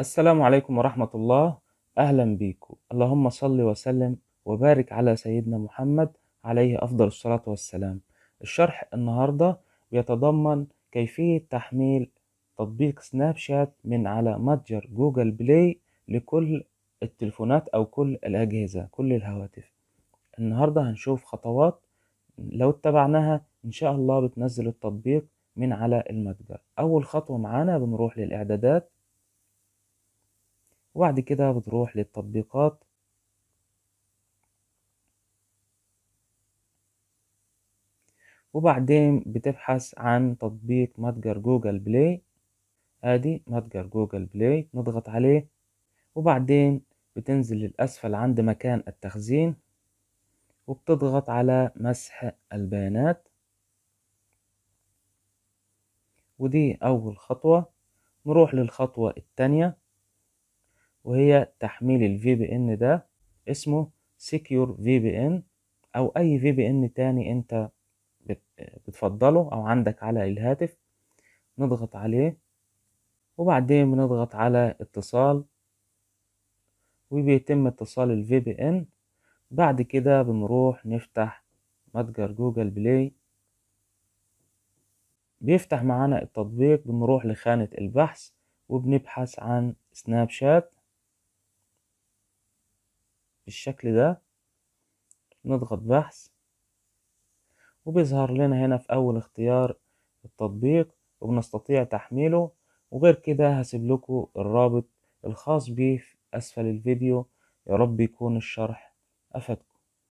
السلام عليكم ورحمة الله أهلا بيكم اللهم صل وسلم وبارك على سيدنا محمد عليه أفضل الصلاة والسلام الشرح النهاردة بيتضمن كيفية تحميل تطبيق سناب شات من على متجر جوجل بلاي لكل التلفونات أو كل الأجهزة كل الهواتف النهاردة هنشوف خطوات لو اتبعناها إن شاء الله بتنزل التطبيق من على المتجر أول خطوة معانا بنروح للإعدادات وبعد كده بتروح للتطبيقات وبعدين بتبحث عن تطبيق متجر جوجل بلاي ادي متجر جوجل بلاي نضغط عليه وبعدين بتنزل للأسفل عند مكان التخزين وبتضغط على مسح البيانات ودي أول خطوة نروح للخطوة التانية وهي تحميل الفي بي ان ده اسمه سيكيور في بي ان او اي في بي ان تاني انت بتفضله او عندك على الهاتف نضغط عليه وبعدين بنضغط على اتصال وبيتم اتصال الفي بي ان بعد كده بنروح نفتح متجر جوجل بلاي بيفتح معانا التطبيق بنروح لخانة البحث وبنبحث عن سناب شات بالشكل ده نضغط بحث وبيظهر لنا هنا في اول اختيار التطبيق وبنستطيع تحميله وغير كده هسيب لكم الرابط الخاص بيه في اسفل الفيديو يا رب يكون الشرح افادكم